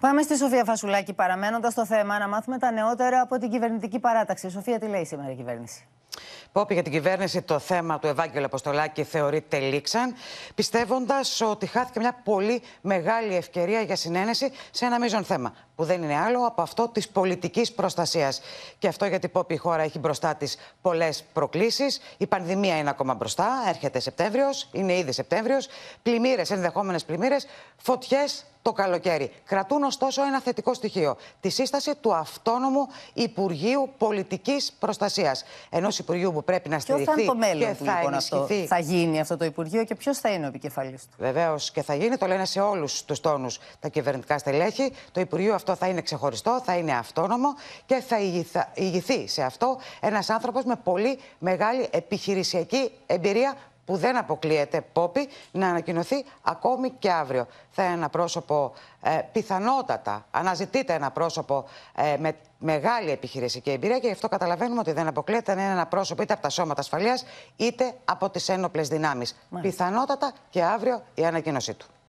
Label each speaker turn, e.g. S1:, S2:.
S1: Πάμε στη Σοφία Φασουλάκη, παραμένοντας στο θέμα, να μάθουμε τα νεότερα από την κυβερνητική παράταξη. Σοφία, τι λέει σήμερα η κυβέρνηση.
S2: Πόπη για την κυβέρνηση το θέμα του Ευάγγελου Αποστολάκη θεωρεί λήξαν, πιστεύοντας ότι χάθηκε μια πολύ μεγάλη ευκαιρία για συνένεση σε ένα μείζον θέμα, που δεν είναι άλλο από αυτό της πολιτικής προστασίας. Και αυτό γιατί Πόπη η χώρα έχει μπροστά της πολλές προκλήσεις. Η πανδημία είναι ακόμα μπροστά, έρχεται Σεπτέμβριος, είναι ήδη Σεπτέμβριος. Πλημμύρες, ενδεχόμενες πλημμύρες, φωτιές το καλοκαίρι. Κρατούν ωστόσο ένα θετικό στοιχείο. Τη σύσταση του αυτόνομου Υπουργείου Πολιτικής Προστασίας. Ενός Υπουργείου που πρέπει να στηριχθεί. Ποιο θα είναι το μέλλον του, λοιπόν, αυτό. Θα
S1: γίνει αυτό το Υπουργείο και ποιος θα είναι ο επικεφαλής του.
S2: Βεβαίως και θα γίνει. Το λένε σε όλους τους τόνους τα κυβερνητικά στελέχη. Το Υπουργείο αυτό θα είναι ξεχωριστό, θα είναι αυτόνομο και θα ηγηθεί σε αυτό ένας άνθρωπος με πολύ μεγάλη επιχειρησιακή εμπειρία που δεν αποκλείεται Πόπη να ανακοινωθεί ακόμη και αύριο. Θα είναι ένα πρόσωπο ε, πιθανότατα, αναζητείται ένα πρόσωπο ε, με μεγάλη επιχειρησική εμπειρία και γι' αυτό καταλαβαίνουμε ότι δεν αποκλείεται να είναι ένα πρόσωπο είτε από τα σώματα ασφαλείας είτε από τις ένοπλες δυνάμεις. Πιθανότατα και αύριο η ανακοίνωσή του.